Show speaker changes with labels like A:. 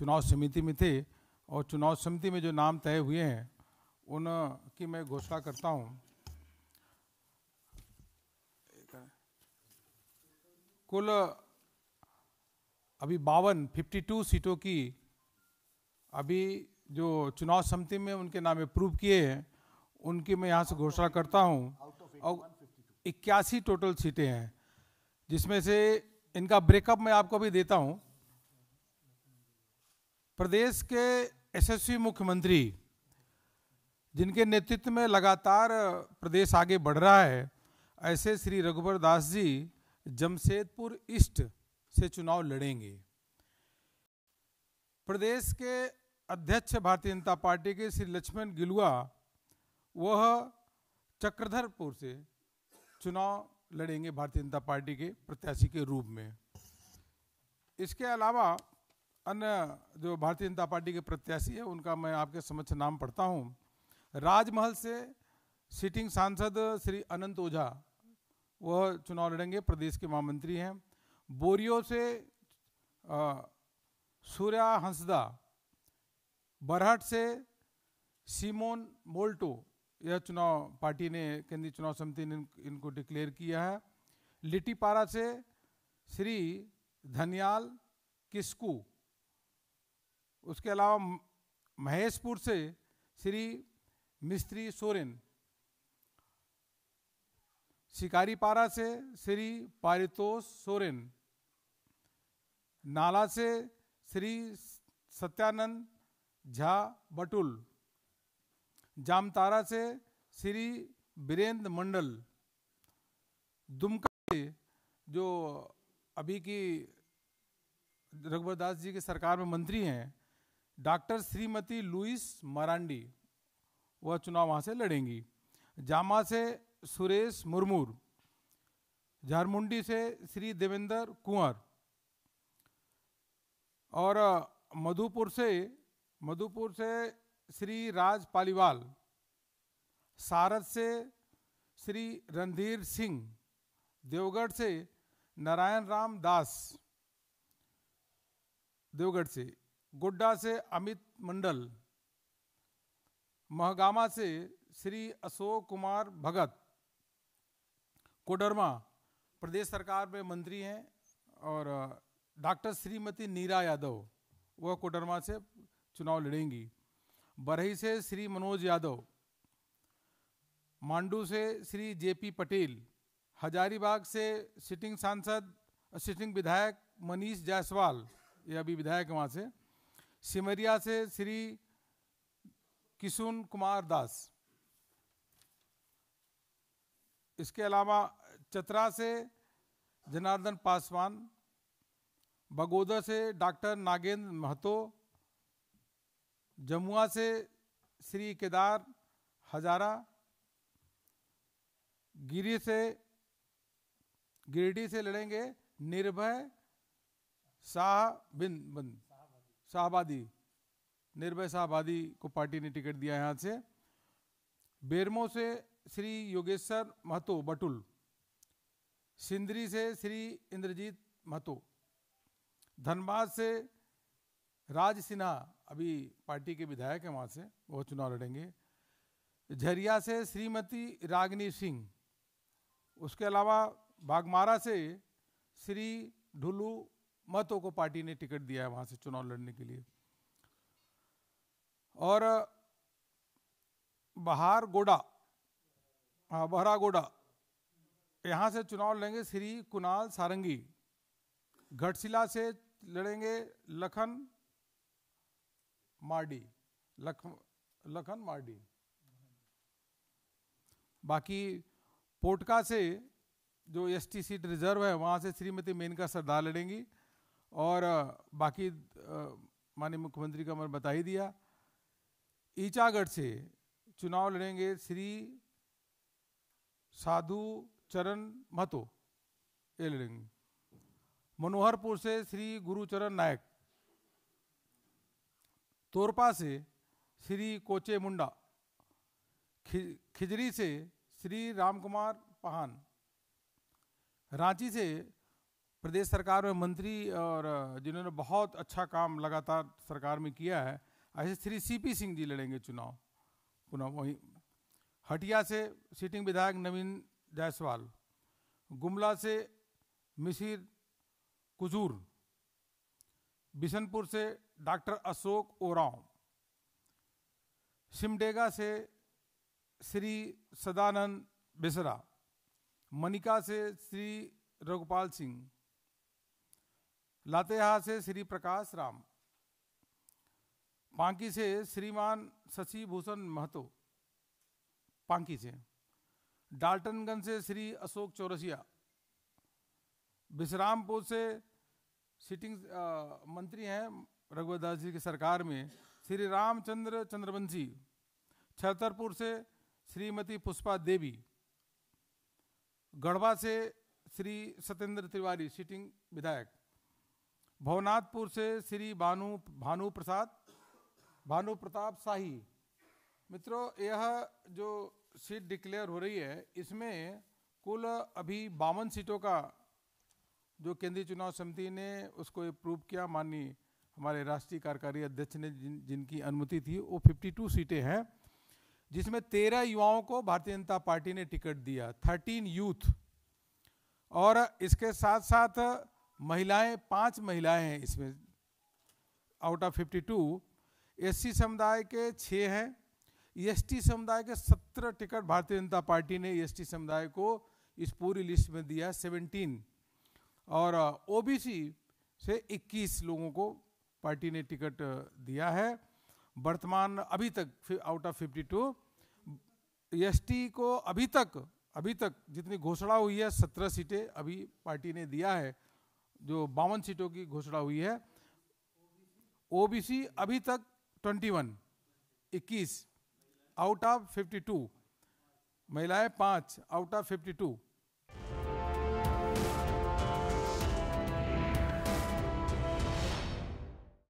A: चुनाव समिति में थे और चुनाव समिति में जो नाम तय हुए हैं उन की मैं घोषणा करता हूं कुल अभी बावन 52 सीटों की अभी जो चुनाव समिति में उनके नाम अप्रूव किए हैं उनकी मैं यहाँ से घोषणा करता हूँ और इक्यासी टोटल सीटें हैं जिसमें से इनका ब्रेकअप मैं आपको भी देता हूँ प्रदेश के यशस्वी मुख्यमंत्री जिनके नेतृत्व में लगातार प्रदेश आगे बढ़ रहा है ऐसे श्री रघुवर दास जी जमशेदपुर ईस्ट से चुनाव लड़ेंगे प्रदेश के अध्यक्ष भारतीय जनता पार्टी के श्री लक्ष्मण गिलुआ वह चक्रधरपुर से चुनाव लड़ेंगे भारतीय जनता पार्टी के प्रत्याशी के रूप में इसके अलावा अन्य जो भारतीय जनता पार्टी के प्रत्याशी है उनका मैं आपके समक्ष नाम पढ़ता हूँ राजमहल से सिटिंग सांसद श्री अनंत ओझा वह चुनाव लड़ेंगे प्रदेश के महामंत्री हैं बोरियो से सूर्या हंसदा बरहट से सीमोन मोल्टो यह चुनाव पार्टी ने केंद्रीय चुनाव समिति ने इनको डिक्लेयर किया है लिटीपारा से श्री धनियाल किस्कू उसके अलावा महेशपुर से श्री मिस्त्री सोरेन शिकारीपारा से श्री पारितोष सोरेन नाला से श्री सत्यानंद झा बटुल जामतारा से श्री बीरेंद्र मंडल दुमका से जो अभी की रघुवर दास जी की सरकार में मंत्री हैं डॉक्टर श्रीमती लुइस मरांडी वह चुनाव वहाँ से लड़ेंगी जामा से सुरेश मुर्मू झारमुंडी से श्री देवेंद्र कुंवर और मधुपुर से मधुपुर से श्री राज पालीवाल सारद से श्री रणधीर सिंह देवगढ़ से नारायण राम दास देवगढ़ से गोड्डा से अमित मंडल महगामा से श्री अशोक कुमार भगत कोडरमा प्रदेश सरकार में मंत्री हैं और डॉक्टर श्रीमती नीरा यादव वह कोडरमा से चुनाव लड़ेंगी बरही से श्री मनोज यादव मांडू से श्री जेपी पटेल हजारीबाग से सिटिंग सांसद सिटिंग विधायक मनीष जायसवाल ये अभी विधायक वहाँ से सिमरिया से श्री किशुन कुमार दास इसके अलावा चतरा से जनार्दन पासवान बगोदर से डॉक्टर नागेंद्र महतो जमुआ से श्री केदार हजारा गिरी से गिरडी से लड़ेंगे निर्भय शाह बिन बंद शाहबादी निर्भय शाहबादी को पार्टी ने टिकट दिया यहाँ से बेरमो से श्री योगेश्वर महतो बटुल सिंदरी से श्री इंद्रजीत महतो धनबाद से राज सिन्हा अभी पार्टी के विधायक हैं वहाँ से वो चुनाव लड़ेंगे झरिया से श्रीमती रागनी सिंह उसके अलावा बागमारा से श्री ढुलू मतों को पार्टी ने टिकट दिया है वहां से चुनाव लड़ने के लिए और बहार गोडा हाँ बहरा गोडा यहाँ से चुनाव लड़ेंगे श्री कुणाल सारंगी घटशिला से लड़ेंगे लखन मार्डी लख लखन मार्डी बाकी पोटका से जो एसटी सीट रिजर्व है वहाँ से श्रीमती मेनका सरदार लड़ेंगी और बाकी माननीय मुख्यमंत्री का मैंने बता ही दिया ईचागढ़ से चुनाव लड़ेंगे श्री साधु चरण महतो ये लड़ेंगे मनोहरपुर से श्री गुरुचरण नायक तोरपा से श्री कोचे मुंडा खि, खिजरी से श्री रामकुमार पहान रांची से प्रदेश सरकार में मंत्री और जिन्होंने बहुत अच्छा काम लगातार सरकार में किया है ऐसे श्री सी पी सिंह जी लड़ेंगे चुनाव पुनः वहीं हटिया से सिटिंग विधायक नवीन जायसवाल गुमला से मिसिर कुजूर बिशनपुर से डॉक्टर अशोक ओराव सिमडेगा से श्री सदानंद बेसरा मनिका से श्री रघुपाल सिंह लातेहार से श्री प्रकाश राम पांकी से श्रीमान शशि भूषण महतो पांकी से डाल्टनगंज से श्री अशोक चौरसिया विश्रामपुर से सिटिंग मंत्री हैं रघुवरदास जी की सरकार में श्री रामचंद्र चंद्रवंशी छतरपुर से श्रीमती पुष्पा देवी गढ़वा से श्री सत्येंद्र तिवारी सिटिंग विधायक भवनाथपुर से श्री भानु भानु प्रसाद भानु प्रताप शाही मित्रों यह जो सीट डिक्लेयर हो रही है इसमें कुल अभी बावन सीटों का जो केंद्रीय चुनाव समिति ने उसको अप्रूव किया माननीय हमारे राष्ट्रीय कार्यकारी अध्यक्ष ने जिन जिनकी अनुमति थी वो 52 सीटें हैं जिसमें तेरह युवाओं को भारतीय जनता पार्टी ने टिकट दिया थर्टीन यूथ और इसके साथ साथ महिलाएं पांच महिलाएं हैं इसमें आउट ऑफ 52 एस समुदाय के छः हैं एस समुदाय के सत्रह टिकट भारतीय जनता पार्टी ने एस समुदाय को इस पूरी लिस्ट में दिया सेवनटीन और ओबीसी uh, से 21 लोगों को पार्टी ने टिकट uh, दिया है वर्तमान अभी तक आउट ऑफ 52 टू को अभी तक अभी तक जितनी घोषणा हुई है सत्रह सीटें अभी पार्टी ने दिया है जो बावन सीटों की घोषणा हुई है ओबीसी अभी तक 21, 21 आउट ऑफ 52 महिलाएं पांच आउट ऑफ 52